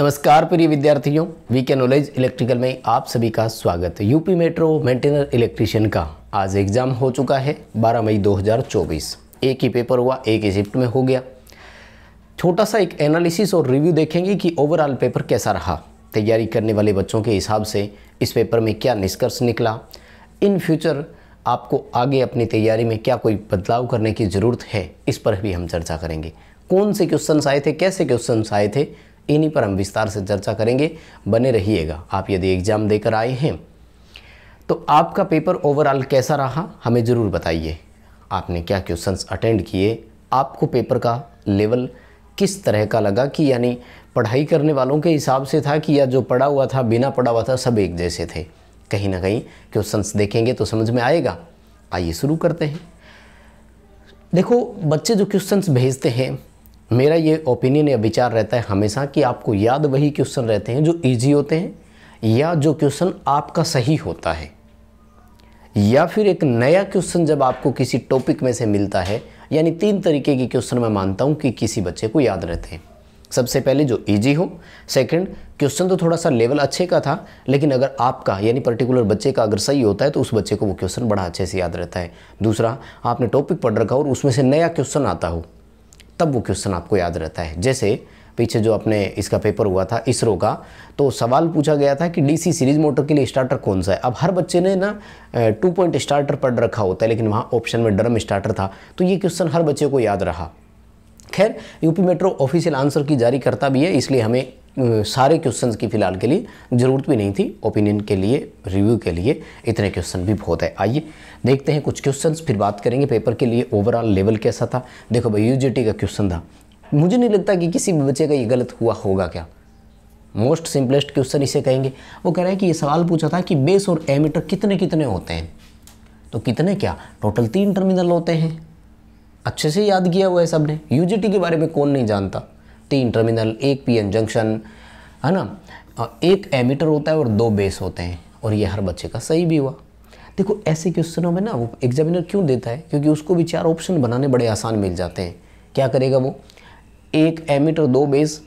नमस्कार प्रिय विद्यार्थियों वी के नॉलेज इलेक्ट्रिकल में आप सभी का स्वागत है यूपी मेट्रो मेंटेनर इलेक्ट्रिशियन का आज एग्ज़ाम हो चुका है 12 मई 2024 एक ही पेपर हुआ एक ही शिफ्ट में हो गया छोटा सा एक एनालिसिस और रिव्यू देखेंगे कि ओवरऑल पेपर कैसा रहा तैयारी करने वाले बच्चों के हिसाब से इस पेपर में क्या निष्कर्ष निकला इन फ्यूचर आपको आगे अपनी तैयारी में क्या कोई बदलाव करने की ज़रूरत है इस पर भी हम चर्चा करेंगे कौन से क्वेश्चन आए थे कैसे क्वेश्चन आए थे इन्हीं पर हम विस्तार से चर्चा करेंगे बने रहिएगा आप यदि एग्ज़ाम देकर आए हैं तो आपका पेपर ओवरऑल कैसा रहा हमें ज़रूर बताइए आपने क्या क्वेश्चंस अटेंड किए आपको पेपर का लेवल किस तरह का लगा कि यानी पढ़ाई करने वालों के हिसाब से था कि या जो पढ़ा हुआ था बिना पढ़ा हुआ था सब एक जैसे थे कहीं ना कहीं क्वेश्चंस देखेंगे तो समझ में आएगा आइए शुरू करते हैं देखो बच्चे जो क्वेश्चंस भेजते हैं मेरा ये ओपिनियन या विचार रहता है हमेशा कि आपको याद वही क्वेश्चन रहते हैं जो ईजी होते हैं या जो क्वेश्चन आपका सही होता है या फिर एक नया क्वेश्चन जब आपको किसी टॉपिक में से मिलता है यानी तीन तरीके के क्वेश्चन मैं मानता हूँ कि किसी बच्चे को याद रहते हैं सबसे पहले जो इजी हो सेकंड क्वेश्चन तो थोड़ा सा लेवल अच्छे का था लेकिन अगर आपका यानी पर्टिकुलर बच्चे का अगर सही होता है तो उस बच्चे को वो क्वेश्चन बड़ा अच्छे से याद रहता है दूसरा आपने टॉपिक पढ़ रखा और उसमें से नया क्वेश्चन आता हो तब वो क्वेश्चन आपको याद रहता है जैसे पीछे जो अपने इसका पेपर हुआ था इसरो का तो सवाल पूछा गया था कि डीसी सीरीज मोटर के लिए स्टार्टर कौन सा है अब हर बच्चे ने ना टू पॉइंट स्टार्टर पढ़ रखा होता है लेकिन वहाँ ऑप्शन में ड्रम स्टार्टर था तो ये क्वेश्चन हर बच्चे को याद रहा खैर यूपी मेट्रो ऑफिशियल आंसर की जारी करता भी है इसलिए हमें सारे क्वेश्चंस की फ़िलहाल के लिए ज़रूरत भी नहीं थी ओपिनियन के लिए रिव्यू के लिए इतने क्वेश्चन भी बहुत है आइए देखते हैं कुछ क्वेश्चंस फिर बात करेंगे पेपर के लिए ओवरऑल लेवल कैसा था देखो भाई यू का क्वेश्चन था मुझे नहीं लगता कि किसी भी बच्चे का ये गलत हुआ होगा क्या मोस्ट सिंपलेस्ट क्वेश्चन इसे कहेंगे वो कह रहे हैं कि ये सवाल पूछा था कि बेस और एमीटर कितने कितने होते हैं तो कितने क्या टोटल तीन टर्मिनल होते हैं अच्छे से याद किया हुआ है सबने यूजीटी के बारे में कौन नहीं जानता तीन टर्मिनल एक पीएन जंक्शन है ना एक एमीटर होता है और दो बेस होते हैं और ये हर बच्चे का सही भी हुआ देखो ऐसे क्वेश्चनों में ना वो एग्जामिनर क्यों देता है क्योंकि उसको भी चार ऑप्शन बनाने बड़े आसान मिल जाते हैं क्या करेगा वो एक एमीटर दो बेस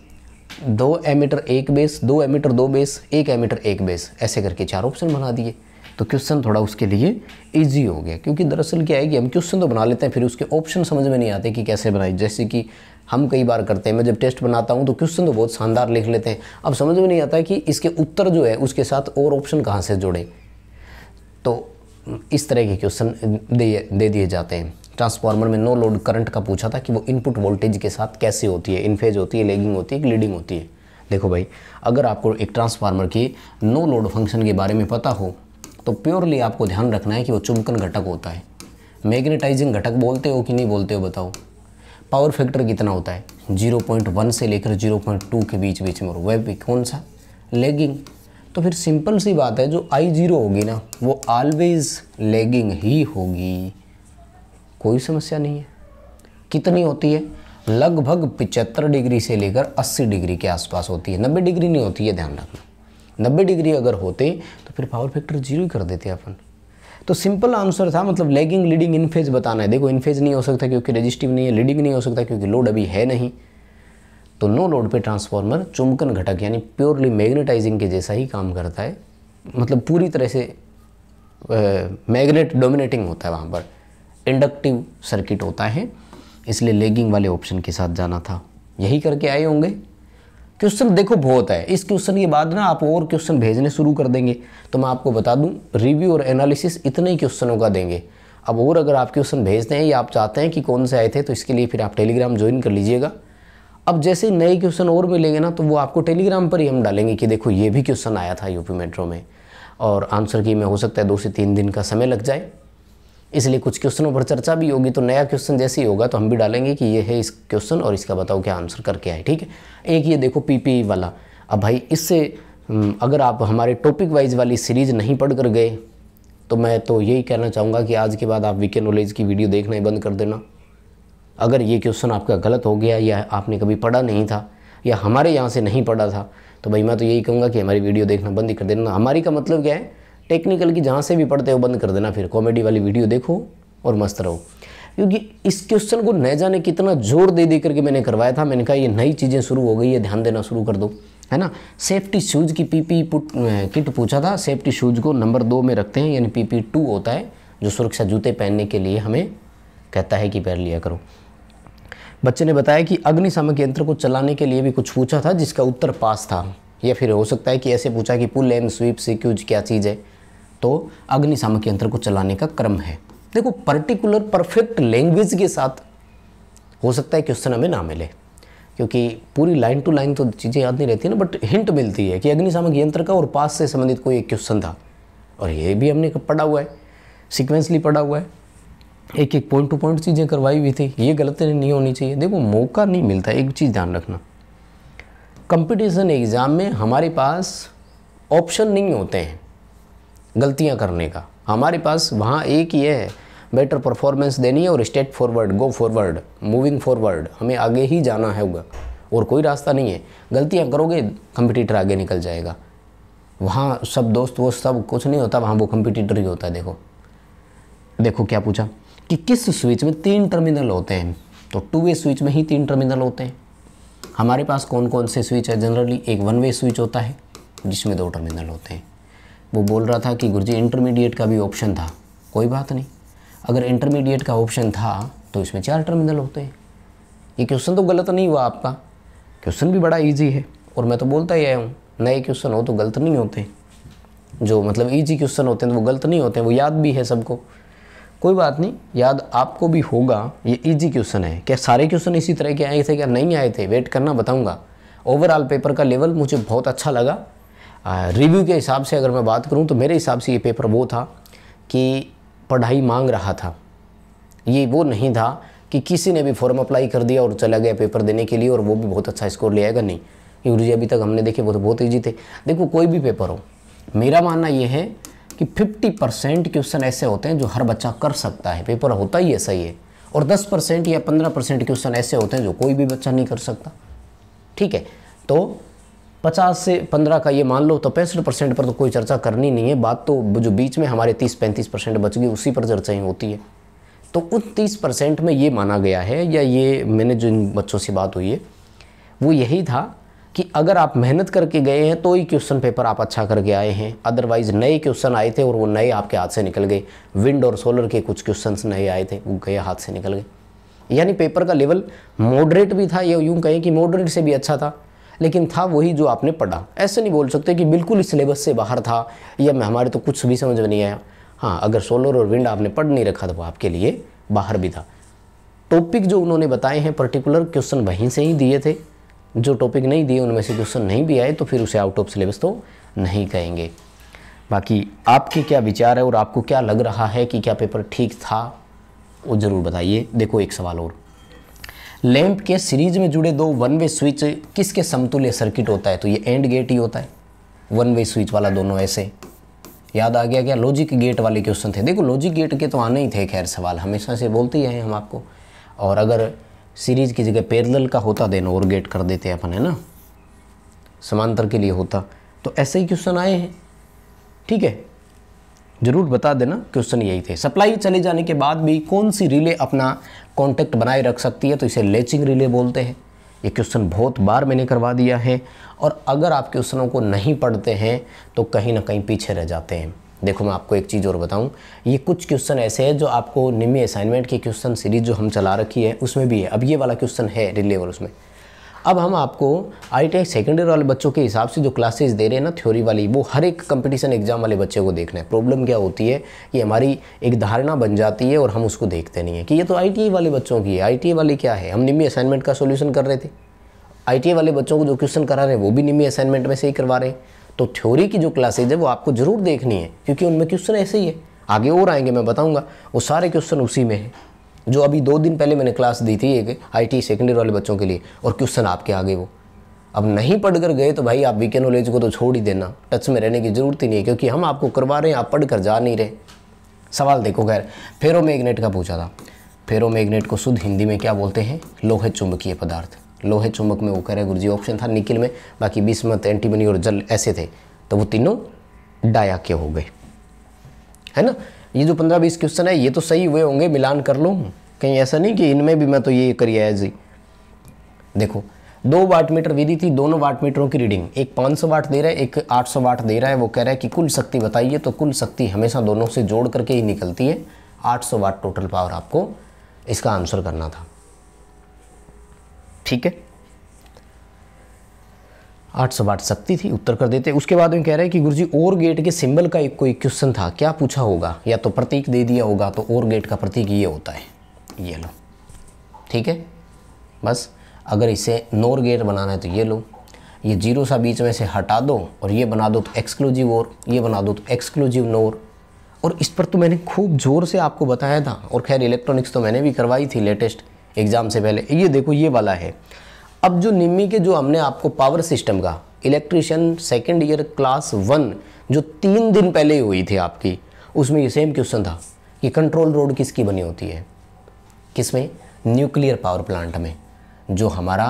दो एमीटर एक बेस दो एमीटर दो बेस एक एमीटर एक बेस ऐसे करके चार ऑप्शन बना दिए तो क्वेश्चन थोड़ा उसके लिए ईजी हो गया क्योंकि दरअसल क्या है कि हम क्वेश्चन तो बना लेते हैं फिर उसके ऑप्शन समझ में नहीं आते कि कैसे बनाए जैसे कि हम कई बार करते हैं मैं जब टेस्ट बनाता हूँ तो क्वेश्चन तो बहुत शानदार लिख लेते हैं अब समझ में नहीं आता कि इसके उत्तर जो है उसके साथ और ऑप्शन कहाँ से जोड़ें तो इस तरह के क्वेश्चन दे दे दिए जाते हैं ट्रांसफार्मर में नो लोड करंट का पूछा था कि वो इनपुट वोल्टेज के साथ कैसे होती है इनफेज होती है लेगिंग होती है लीडिंग होती है देखो भाई अगर आपको एक ट्रांसफार्मर की नो लोड फंक्शन के बारे में पता हो तो प्योरली आपको ध्यान रखना है कि वो चुंबकन घटक होता है मैग्नेटाइजिंग घटक बोलते हो कि नहीं बोलते हो बताओ पावर फैक्टर कितना होता है 0.1 से लेकर 0.2 के बीच बीच में और वह भी कौन सा लेगिंग तो फिर सिंपल सी बात है जो आई जीरो होगी ना वो ऑलवेज लेगिंग ही होगी कोई समस्या नहीं है कितनी होती है लगभग पिचहत्तर डिग्री से लेकर 80 डिग्री के आसपास होती है 90 डिग्री नहीं होती है ध्यान रखना नब्बे डिग्री अगर होते तो फिर पावर फैक्टर जीरो ही कर देते अपन तो सिंपल आंसर था मतलब लैगिंग लीडिंग इन फेज बताना है देखो इन फेज नहीं हो सकता क्योंकि रजिस्टिव नहीं है लीडिंग नहीं हो सकता क्योंकि लोड अभी है नहीं तो नो लोड पे ट्रांसफार्मर चुंबकन घटक यानी प्योरली मैग्नेटाइजिंग के जैसा ही काम करता है मतलब पूरी तरह से मैग्नेट डोमिनेटिंग होता है वहाँ पर इंडक्टिव सर्किट होता है इसलिए लेगिंग वाले ऑप्शन के साथ जाना था यही करके आए होंगे क्वेश्चन देखो बहुत है इस क्वेश्चन के बाद ना आप और क्वेश्चन भेजने शुरू कर देंगे तो मैं आपको बता दूं रिव्यू और एनालिसिस इतने ही क्वेश्चनों का देंगे अब और अगर आप क्वेश्चन भेजते हैं या आप चाहते हैं कि कौन से आए थे तो इसके लिए फिर आप टेलीग्राम ज्वाइन कर लीजिएगा अब जैसे नए क्वेश्चन और मिलेंगे ना तो वो आपको टेलीग्राम पर ही हम डालेंगे कि देखो ये भी क्वेश्चन आया था यूपी मेट्रो में और आंसर की में हो सकता है दो से तीन दिन का समय लग जाए इसलिए कुछ क्वेश्चनों पर चर्चा भी होगी तो नया क्वेश्चन जैसे ही होगा तो हम भी डालेंगे कि ये है इस क्वेश्चन और इसका बताओ क्या आंसर करके आए ठीक है एक ये देखो पी वाला अब भाई इससे हम्म, अगर आप हमारे टॉपिक वाइज वाली सीरीज़ नहीं पढ़ कर गए तो मैं तो यही कहना चाहूँगा कि आज के बाद आप वीके नॉलेज की वीडियो देखना ही बंद कर देना अगर ये क्वेश्चन आपका गलत हो गया या आपने कभी पढ़ा नहीं था या हमारे यहाँ से नहीं पढ़ा था तो भाई मैं तो यही कहूँगा कि हमारी वीडियो देखना बंद ही कर देना हमारी का मतलब क्या है टेक्निकल की जहाँ से भी पढ़ते हो बंद कर देना फिर कॉमेडी वाली वीडियो देखो और मस्त रहो क्योंकि इस क्वेश्चन को न जाने कितना जोर दे दे करके मैंने करवाया था मैंने कहा ये नई चीज़ें शुरू हो गई है ध्यान देना शुरू कर दो है ना सेफ्टी शूज़ की पी पुट किट पूछा था सेफ्टी शूज़ को नंबर दो में रखते हैं यानी पी टू होता है जो सुरक्षा जूते पहनने के लिए हमें कहता है कि पहन लिया करो बच्चे ने बताया कि अग्निशामक यंत्र को चलाने के लिए भी कुछ पूछा था जिसका उत्तर पास था या फिर हो सकता है कि ऐसे पूछा कि पुल एंड स्वीप सिक्यूज क्या चीज़ है तो अग्निशामक यंत्र को चलाने का क्रम है देखो पर्टिकुलर परफेक्ट लैंग्वेज के साथ हो सकता है क्वेश्चन हमें ना मिले क्योंकि पूरी लाइन टू लाइन तो चीज़ें याद नहीं रहती ना बट हिंट मिलती है कि अग्निशामक यंत्र का और पास से संबंधित कोई एक क्वेश्चन था और ये भी हमने पढ़ा हुआ है सिक्वेंसली पढ़ा हुआ है एक एक पॉइंट टू पॉइंट चीज़ें करवाई हुई थी ये गलत नहीं होनी चाहिए देखो मौका नहीं मिलता एक चीज़ ध्यान रखना कंपटीशन एग्ज़ाम में हमारे पास ऑप्शन नहीं होते हैं गलतियाँ करने का हमारे पास वहाँ एक ही है बेटर परफॉर्मेंस देनी है और state forward go forward moving forward हमें आगे ही जाना है होगा और कोई रास्ता नहीं है गलतियाँ करोगे कंपटीटर आगे निकल जाएगा वहाँ सब दोस्त वो सब कुछ नहीं होता वहाँ वो कंपिटिटर ही होता है देखो देखो क्या पूछा कि किस स्विच में तीन टर्मिनल होते हैं तो टू वे स्विच में ही तीन टर्मिनल होते हैं हमारे पास कौन कौन से स्विच है जनरली एक वन वे स्विच होता है जिसमें दो टर्मिनल होते हैं वो बोल रहा था कि गुरुजी इंटरमीडिएट का भी ऑप्शन था कोई बात नहीं अगर इंटरमीडिएट का ऑप्शन था तो इसमें चार टर्मिनल होते हैं ये क्वेश्चन तो गलत नहीं हुआ आपका क्वेश्चन भी बड़ा ईजी है और मैं तो बोलता ही आया हूँ नए क्वेश्चन हो तो गलत नहीं होते जो मतलब ईजी क्वेश्चन होते हैं तो वो गलत नहीं होते हैं वो याद भी है सबको कोई बात नहीं याद आपको भी होगा ये ईजी क्वेश्चन है क्या सारे क्वेश्चन इसी तरह के आए थे क्या नहीं आए थे वेट करना बताऊँगा ओवरऑल पेपर का लेवल मुझे बहुत अच्छा लगा रिव्यू के हिसाब से अगर मैं बात करूँ तो मेरे हिसाब से ये पेपर वो था कि पढ़ाई मांग रहा था ये वो नहीं था कि किसी ने भी फॉर्म अप्लाई कर दिया और चला गया पेपर देने के लिए और वो भी बहुत अच्छा स्कोर ले आएगा नहीं क्योंकि अभी तक हमने देखे वो तो बहुत ईजी थे देखो कोई भी पेपर हो मेरा मानना ये है कि 50 परसेंट क्वेश्चन ऐसे होते हैं जो हर बच्चा कर सकता है पेपर होता ही ऐसा ही है और 10 परसेंट या 15 परसेंट क्वेश्चन ऐसे होते हैं जो कोई भी बच्चा नहीं कर सकता ठीक है तो पचास से पंद्रह का ये मान लो तो पैंसठ परसेंट पर तो कोई चर्चा करनी नहीं है बात तो जो बीच में हमारे तीस पैंतीस परसेंट बच गई उसी पर चर्चाएँ होती है तो उन तीस परसेंट में ये माना गया है या ये मैंने जिन बच्चों से बात हुई है वो यही था कि अगर आप मेहनत करके गए हैं तो ही क्वेश्चन पेपर आप अच्छा करके आए हैं अदरवाइज़ नए क्वेश्चन आए थे और वो नए आपके हाथ से निकल गए विंड और सोलर के कुछ क्वेश्चन नए आए थे वो गए हाथ से निकल गए यानी पेपर का लेवल मॉडरेट भी था या यूँ कहें कि मॉडरेट से भी अच्छा था लेकिन था वही जो आपने पढ़ा ऐसे नहीं बोल सकते कि बिल्कुल ही सिलेबस से बाहर था या हमारे तो कुछ भी समझ में नहीं आया हाँ अगर सोलर और विंड आपने पढ़ नहीं रखा तो वो आपके लिए बाहर भी था टॉपिक जो उन्होंने बताए हैं पर्टिकुलर क्वेश्चन वहीं से ही दिए थे जो टॉपिक नहीं दिए उनमें से क्वेश्चन नहीं भी आए तो फिर उसे आउट ऑफ सिलेबस तो नहीं कहेंगे बाकी आपके क्या विचार है और आपको क्या लग रहा है कि क्या पेपर ठीक था वो ज़रूर बताइए देखो एक सवाल और लैंप के सीरीज में जुड़े दो वन वे स्विच किसके समतुल्य सर्किट होता है तो ये एंड गेट ही होता है वन वे स्विच वाला दोनों ऐसे याद आ गया क्या लॉजिक गेट वाले क्वेश्चन थे देखो लॉजिक गेट के तो आने ही थे खैर सवाल हमेशा से बोलते ही हैं हम आपको और अगर सीरीज की जगह पैरेलल का होता देन और गेट कर देते अपन है ना समांतर के लिए होता तो ऐसे ही क्वेश्चन आए हैं ठीक है ज़रूर बता देना क्वेश्चन यही थे सप्लाई चले जाने के बाद भी कौन सी रिले अपना कॉन्टैक्ट बनाए रख सकती है तो इसे लेचिंग रिले बोलते हैं ये क्वेश्चन बहुत बार मैंने करवा दिया है और अगर आप क्वेश्चनों को नहीं पढ़ते हैं तो कहीं ना कहीं पीछे रह जाते हैं देखो मैं आपको एक चीज़ और बताऊं ये कुछ क्वेश्चन ऐसे हैं जो आपको निम्न असाइनमेंट की क्वेश्चन सीरीज जो हम चला रखी है उसमें भी है अब ये वाला क्वेश्चन है रिले और उसमें अब हम आपको आई टी सेकेंडरी वाले बच्चों के हिसाब से जो क्लासेस दे रहे हैं ना थ्योरी वाली वो हर एक कंपटीशन एग्जाम वाले बच्चे को देखना है प्रॉब्लम क्या होती है कि हमारी एक धारणा बन जाती है और हम उसको देखते नहीं है कि ये तो आई e वाले बच्चों की है आई e वाली क्या है हम निम्बी असाइनमेंट का सोल्यूशन कर रहे थे आई e वाले बच्चों को जो क्वेश्चन करा रहे हैं वो भी निम्बी असाइनमेंट में से ही करवा रहे हैं तो थ्योरी की जो क्लासेज है वो आपको ज़रूर देखनी है क्योंकि उनमें क्वेश्चन ऐसे ही है आगे और आएंगे मैं बताऊँगा वो सारे क्वेश्चन उसी में हैं जो अभी दो दिन पहले मैंने क्लास दी थी एक आई टी सेकेंडरी वाले बच्चों के लिए और क्वेश्चन आपके आगे वो अब नहीं पढ़ कर गए तो भाई आप वीके नॉलेज को तो छोड़ ही देना टच में रहने की ज़रूरत ही नहीं है क्योंकि हम आपको करवा रहे हैं आप पढ़ कर जा नहीं रहे सवाल देखो खैर फेरो मैग्नेट का पूछा था फेरो मैग्नेट को शुद्ध हिंदी में क्या बोलते हैं लोहे चुंबकीय पदार्थ लोहे चुंबक में वो कह रहे गुरुजी ऑप्शन था निकिल में बाकी बिस्मत एंटीमनी और जल ऐसे थे तो वो तीनों डाया के हो गए है ना ये जो पंद्रह बीस क्वेश्चन है ये तो सही हुए होंगे मिलान कर लूँ कहीं ऐसा नहीं कि इनमें भी मैं तो ये करिए जी देखो दो वाट मीटर विधि थी दोनों वाट मीटरों की रीडिंग एक 500 वाट दे रहा है एक 800 वाट दे रहा है वो कह रहा है कि कुल शक्ति बताइए तो कुल शक्ति हमेशा दोनों से जोड़ करके ही निकलती है 800 वाट टोटल पावर आपको इसका आंसर करना था ठीक है आठ सौ बाट सकती थी उत्तर कर देते उसके बाद में कह रहे हैं कि गुरुजी ओर गेट के सिंबल का एक कोई क्वेश्चन था क्या पूछा होगा या तो प्रतीक दे दिया होगा तो ओर गेट का प्रतीक ये होता है ये लो ठीक है बस अगर इसे नोर गेट बनाना है तो ये लो ये जीरो सा बीच में से हटा दो और ये बना दो तो एक्सक्लूजिव और ये बना दो तो एक्सक्लूजिव नोर और इस पर तो मैंने खूब ज़ोर से आपको बताया था और खैर इलेक्ट्रॉनिक्स तो मैंने भी करवाई थी लेटेस्ट एग्ज़ाम से पहले ये देखो ये वाला है अब जो निम्मी के जो हमने आपको पावर सिस्टम का electrician second year class one जो तीन दिन पहले ही हुई थी आपकी उसमें ये सेम क्वेश्चन था कि कंट्रोल रोड किसकी बनी होती है किसमें न्यूक्लियर पावर प्लांट में जो हमारा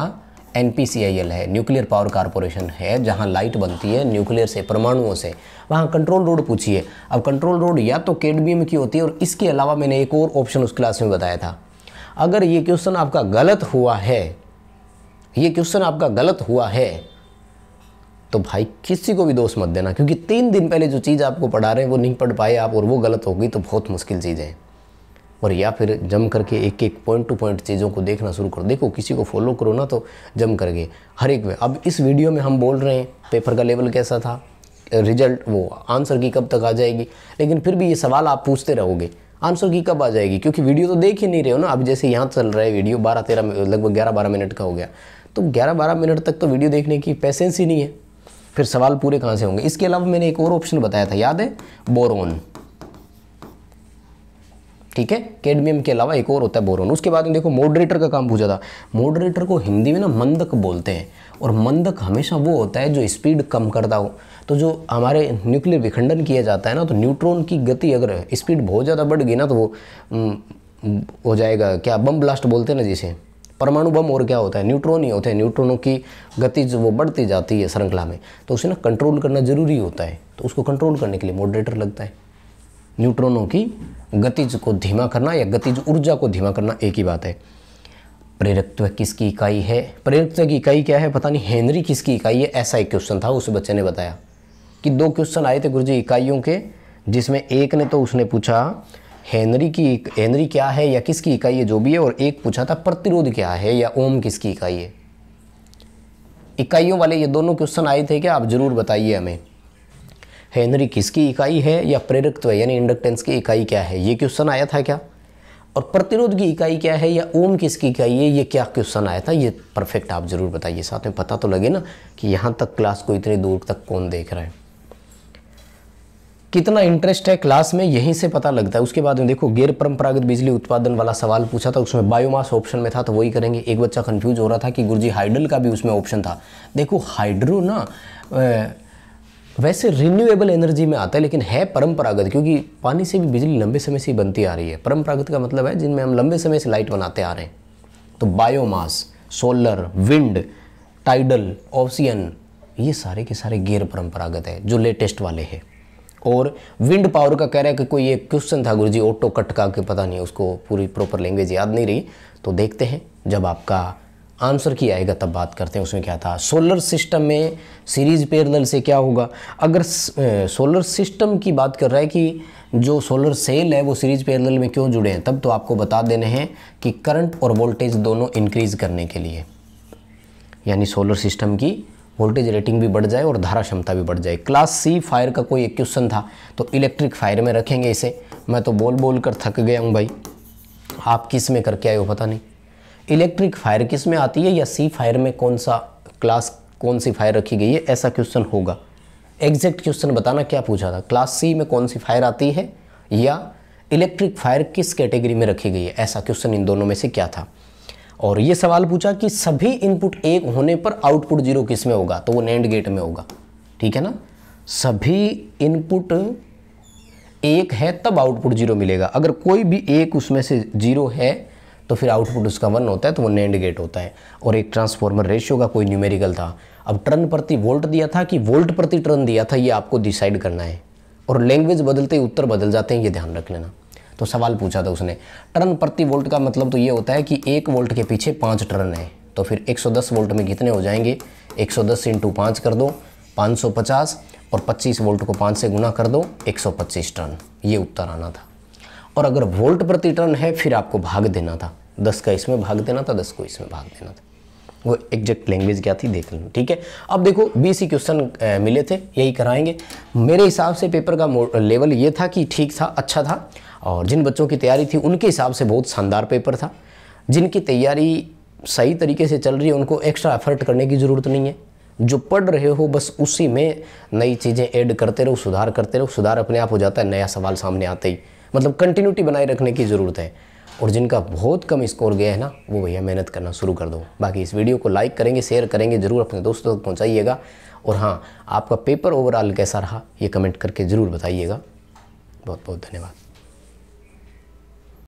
एन है न्यूक्लियर पावर कॉरपोरेशन है जहाँ लाइट बनती है न्यूक्लियर से परमाणुओं से वहाँ कंट्रोल रोड पूछिए अब कंट्रोल रोड या तो केडबीएम की होती है और इसके अलावा मैंने एक और ऑप्शन उस क्लास में बताया था अगर ये क्वेश्चन आपका गलत हुआ है ये क्वेश्चन आपका गलत हुआ है तो भाई किसी को भी दोष मत देना क्योंकि तीन दिन पहले जो चीज़ आपको पढ़ा रहे हैं वो नहीं पढ़ पाए आप और वो गलत हो गई तो बहुत मुश्किल चीज़ है और या फिर जम करके एक एक पॉइंट टू पॉइंट चीज़ों को देखना शुरू करो देखो किसी को फॉलो करो ना तो जम करके हर एक में अब इस वीडियो में हम बोल रहे हैं पेपर का लेवल कैसा था रिजल्ट वो आंसर की कब तक आ जाएगी लेकिन फिर भी ये सवाल आप पूछते रहोगे आंसर की कब आ जाएगी क्योंकि वीडियो तो देख ही नहीं रहे हो ना अब जैसे यहाँ चल रहा है वीडियो बारह तेरह लगभग ग्यारह बारह मिनट का हो गया तो 11-12 मिनट तक तो वीडियो देखने की पैसेंस ही नहीं है फिर सवाल पूरे कहाँ से होंगे इसके अलावा मैंने एक और ऑप्शन बताया था याद है बोरोन ठीक है कैडमियम के अलावा एक और होता है बोरोन उसके बाद में देखो मॉडरेटर का काम पूछा था मॉडरेटर को हिंदी में ना मंदक बोलते हैं और मंदक हमेशा वो होता है जो स्पीड कम करता हो तो जो हमारे न्यूक्लियर विखंडन किया जाता है ना तो न्यूट्रॉन की गति अगर स्पीड बहुत ज़्यादा बढ़ गई ना तो वो हम्म, हो जाएगा क्या बम ब्लास्ट बोलते हैं ना जिसे परमाणु बम और क्या होता है न्यूट्रॉन ही होते हैं न्यूट्रॉनों की गति जो वो बढ़ती जाती है श्रृंखला में तो उसे ना कंट्रोल करना ज़रूरी होता है तो उसको कंट्रोल करने के लिए मॉडरेटर लगता है न्यूट्रॉनों की गतिज को धीमा करना या गतिज ऊर्जा को धीमा करना एक ही बात है प्रेरकत्व किसकी इकाई है प्रेरकत्व की इकाई क्या है पता नहीं हेनरी किसकी इकाई है ऐसा एक क्वेश्चन था उस बच्चे ने बताया कि दो क्वेश्चन आए थे गुरुजी इकाइयों के जिसमें एक ने तो उसने पूछा हेनरी की हेनरी क्या है या किसकी इकाई है जो भी है और एक पूछा था प्रतिरोध क्या है या ओम किसकी इकाई है इकाइयों वाले ये दोनों क्वेश्चन आए थे क्या आप ज़रूर बताइए हमें हेनरी किसकी इकाई है या प्रेरकत्व तो यानी इंडक्टेंस की इकाई क्या है ये क्वेश्चन आया था क्या और प्रतिरोध की इकाई क्या है या ओम किसकी इकाई है ये क्या क्वेश्चन आया था ये परफेक्ट आप ज़रूर बताइए साथ में पता तो लगे ना कि यहाँ तक क्लास को इतने दूर तक कौन देख रहा है कितना इंटरेस्ट है क्लास में यहीं से पता लगता है उसके बाद में देखो गैर परंपरागत बिजली उत्पादन वाला सवाल पूछा था उसमें बायोमास ऑप्शन में था तो वही करेंगे एक बच्चा कंफ्यूज हो रहा था कि गुरुजी हाइडल का भी उसमें ऑप्शन था देखो हाइड्रो ना वैसे रिन्यूएबल एनर्जी में आता है लेकिन है परंपरागत क्योंकि पानी से भी बिजली लंबे समय से बनती आ रही है परंपरागत का मतलब है जिनमें हम लंबे समय से लाइट बनाते आ रहे हैं तो biomass solar wind tidal ocean ये सारे के सारे गैर परंपरागत है जो लेटेस्ट वाले हैं और विंड पावर का कह रहा है कि कोई एक क्वेश्चन था गुरुजी ऑटो कट का पता नहीं उसको पूरी प्रॉपर लैंग्वेज याद नहीं रही तो देखते हैं जब आपका आंसर की आएगा तब बात करते हैं उसमें क्या था सोलर सिस्टम में सीरीज पैरेलल से क्या होगा अगर सोलर सिस्टम की बात कर रहा है कि जो सोलर सेल है वो सीरीज पैरेलल में क्यों जुड़े हैं तब तो आपको बता देने हैं कि करंट और वोल्टेज दोनों इंक्रीज करने के लिए यानी सोलर सिस्टम की वोल्टेज रेटिंग भी बढ़ जाए और धारा क्षमता भी बढ़ जाए क्लास सी फायर का कोई एक क्वेश्चन था तो इलेक्ट्रिक फायर में रखेंगे इसे मैं तो बोल बोल कर थक गया हूँ भाई आप किस में करके आए हो पता नहीं इलेक्ट्रिक फायर किस में आती है या सी फायर में कौन सा क्लास कौन सी फायर रखी गई है ऐसा क्वेश्चन होगा एग्जैक्ट क्वेश्चन बताना क्या पूछा था क्लास सी में कौन सी फायर आती है या इलेक्ट्रिक फायर किस कैटेगरी में रखी गई है ऐसा क्वेश्चन इन दोनों में से क्या था और ये सवाल पूछा कि सभी इनपुट एक होने पर आउटपुट जीरो किस में होगा तो वो नैंड गेट में होगा ठीक है ना सभी इनपुट एक है तब आउटपुट जीरो मिलेगा अगर कोई भी एक उसमें से जीरो है तो फिर आउटपुट उसका वन होता है तो वो नैंड गेट होता है और एक ट्रांसफॉर्मर रेशियो का कोई न्यूमेरिकल था अब टर्न प्रति वोल्ट दिया था कि वोल्ट प्रति टर्न दिया था ये आपको डिसाइड करना है और लैंग्वेज बदलते ही उत्तर बदल जाते हैं ये ध्यान रख लेना तो सवाल पूछा था उसने टर्न प्रति वोल्ट का मतलब तो ये होता है कि एक वोल्ट के पीछे पाँच टर्न है तो फिर 110 वोल्ट में कितने हो जाएंगे 110 सौ दस इंटू पाँच कर दो 550 और 25 वोल्ट को 5 से गुना कर दो 125 टर्न ये उत्तर आना था और अगर वोल्ट प्रति टर्न है फिर आपको भाग देना था दस का इसमें भाग देना था दस को इसमें भाग देना था वो एग्जैक्ट लैंग्वेज क्या थी देख लेना ठीक है अब देखो सी क्वेश्चन मिले थे यही कराएंगे मेरे हिसाब से पेपर का लेवल ये था कि ठीक था अच्छा था और जिन बच्चों की तैयारी थी उनके हिसाब से बहुत शानदार पेपर था जिनकी तैयारी सही तरीके से चल रही है उनको एक्स्ट्रा एफर्ट करने की ज़रूरत नहीं है जो पढ़ रहे हो बस उसी में नई चीज़ें ऐड करते रहो सुधार करते रहो सुधार अपने आप हो जाता है नया सवाल सामने आते ही मतलब कंटिन्यूटी बनाए रखने की ज़रूरत है और जिनका बहुत कम स्कोर गया है ना वो भैया मेहनत करना शुरू कर दो बाकी इस वीडियो को लाइक करेंगे शेयर करेंगे ज़रूर अपने दोस्तों तक पहुँचाइएगा और हाँ आपका पेपर ओवरऑल कैसा रहा ये कमेंट करके ज़रूर बताइएगा बहुत बहुत धन्यवाद